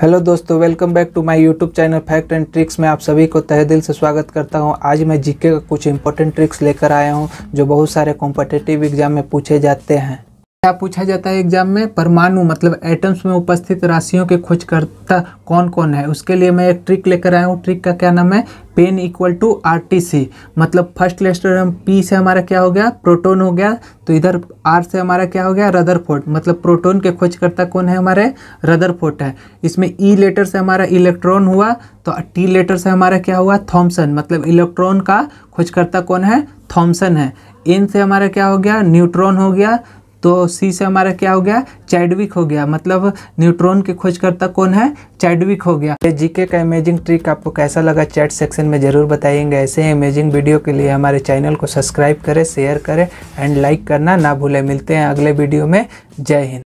hello दोस्तों welcome back to my YouTube channel fact and tricks में आप सभी को तहे दिल से स्वागत करता हूं आज मैं जीके का कुछ इंपॉर्टेंट ट्रिक्स लेकर आया हूं जो बहुत सारे कॉम्पिटेटिव एग्जाम में पूछे जाते हैं क्या पूछा जाता है एग्जाम में परमाणु मतलब एटम्स में उपस्थित राशियों के खोजकर्ता कौन कौन है उसके लिए मैं एक ट्रिक लेकर आया हूँ ट्रिक का क्या नाम है pen equal to R T C मतलब फर्स्ट लेटर हम पी से हमारा क्या हो गया प्रोटोन हो गया तो इधर आर से हमारा क्या हो गया फोर्ट मतलब प्रोटोन के खोजकर्ता कौन है हमारे रदरफोर्ट है इसमें ई e लेटर से हमारा इलेक्ट्रॉन हुआ तो टी लेटर से हमारा क्या हुआ थॉम्सन मतलब इलेक्ट्रॉन का खोजकर्ता कौन है थॉम्सन है एन से हमारा क्या हो गया न्यूट्रॉन हो गया तो सी से हमारा क्या हो गया चैडविक हो गया मतलब न्यूट्रॉन के खोजकर्ता कौन है चैडविक हो गया ये जीके का अमेजिंग ट्रिक आपको कैसा लगा चैट सेक्शन में ज़रूर बताएंगे ऐसे ही अमेजिंग वीडियो के लिए हमारे चैनल को सब्सक्राइब करें शेयर करें एंड लाइक करना ना भूलें मिलते हैं अगले वीडियो में जय हिंद